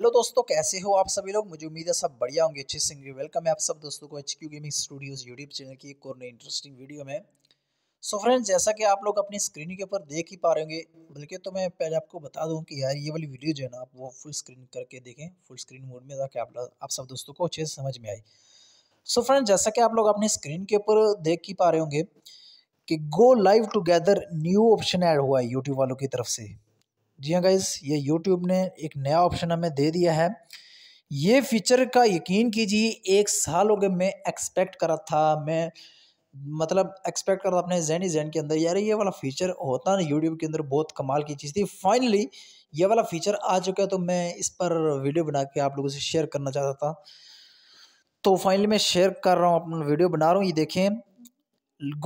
hello दोस्तों कैसे हो आप सभी लोग मुझे उम्मीद है सब बढ़िया होंगे अच्छे से वेलकम है आप सब दोस्तों को H Q gaming studios YouTube channel की एक और नई इंटरेस्टिंग वीडियो में सो so फ्रेंड्स जैसा कि आप लोग अपनी स्क्रीन के ऊपर देख ही पा रहे होंगे बल्कि तो मैं पहले आपको बता दूं कि यार ये वाली वीडियो जो है ना आप वो फुल स्क्रीन करके देखें फुल स्क्रीन मोड में ताकि आप आप सब दोस्तों को अच्छे से समझ में आई सो फ्रेंड्स जैसा कि आप लोग अपनी स्क्रीन के ऊपर देख ही पा रहे होंगे कि go live together new option add हुआ है यूट्यूब वालों की तरफ से जी हाँ गाइज़ ये यूट्यूब ने एक नया ऑप्शन हमें दे दिया है ये फीचर का यकीन कीजिए एक साल हो गए मैं एक्सपेक्ट करा था मैं मतलब एक्सपेक्ट कर रहा अपने जैन ही जैन के अंदर यार ये वाला फीचर होता ना यूट्यूब के अंदर बहुत कमाल की चीज़ थी फाइनली ये वाला फीचर आ चुका है तो मैं इस पर वीडियो बना के आप लोगों से शेयर करना चाहता था तो फाइनली मैं शेयर कर रहा हूँ अपना वीडियो बना रहा हूँ ये देखें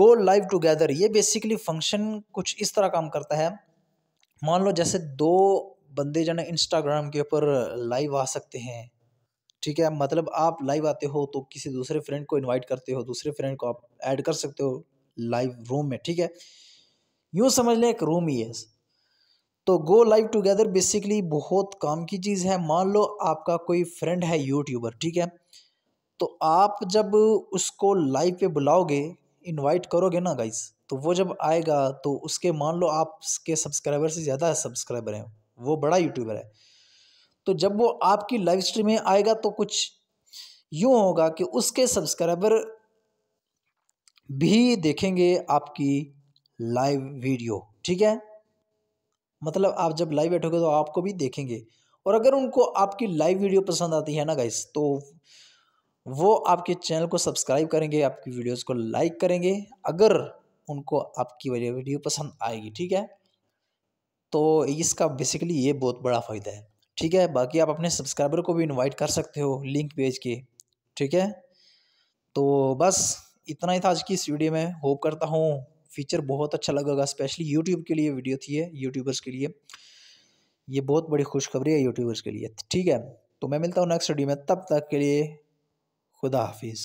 गो लाइव टुगेदर ये बेसिकली फंक्शन कुछ इस तरह काम करता है मान लो जैसे दो बंदे जो है इंस्टाग्राम के ऊपर लाइव आ सकते हैं ठीक है मतलब आप लाइव आते हो तो किसी दूसरे फ्रेंड को इनवाइट करते हो दूसरे फ्रेंड को आप ऐड कर सकते हो लाइव रूम में ठीक है यूँ समझ लें एक रूम ही है तो गो लाइव टुगेदर बेसिकली बहुत काम की चीज़ है मान लो आपका कोई फ्रेंड है यूट्यूबर ठीक है तो आप जब उसको लाइव पे बुलाओगे इनवाइट करोगे ना गाइस तो वो जब आएगा तो उसके मान लो आपके सब्सक्राइबर से ज़्यादा सब्सक्राइबर हैं वो बड़ा यूट्यूबर है तो जब वो आपकी लाइव स्ट्रीम में आएगा तो कुछ यूँ होगा कि उसके सब्सक्राइबर भी देखेंगे आपकी लाइव वीडियो ठीक है मतलब आप जब लाइव बैठोगे तो आपको भी देखेंगे और अगर उनको आपकी लाइव वीडियो पसंद आती है ना गाइस तो वो आपके चैनल को सब्सक्राइब करेंगे आपकी वीडियोस को लाइक करेंगे अगर उनको आपकी वीडियो पसंद आएगी ठीक है तो इसका बेसिकली ये बहुत बड़ा फ़ायदा है ठीक है बाकी आप अपने सब्सक्राइबर को भी इनवाइट कर सकते हो लिंक भेज के ठीक है तो बस इतना ही था आज की इस वीडियो में होप करता हूँ फीचर बहुत अच्छा लगेगा स्पेशली यूट्यूब के लिए वीडियो थी है यूट्यूबर्स के लिए ये बहुत बड़ी खुशखबरी है यूट्यूबर्स के लिए ठीक है तो मैं मिलता हूँ नेक्स्ट वीडियो में तब तक के लिए खुदा हाफिज़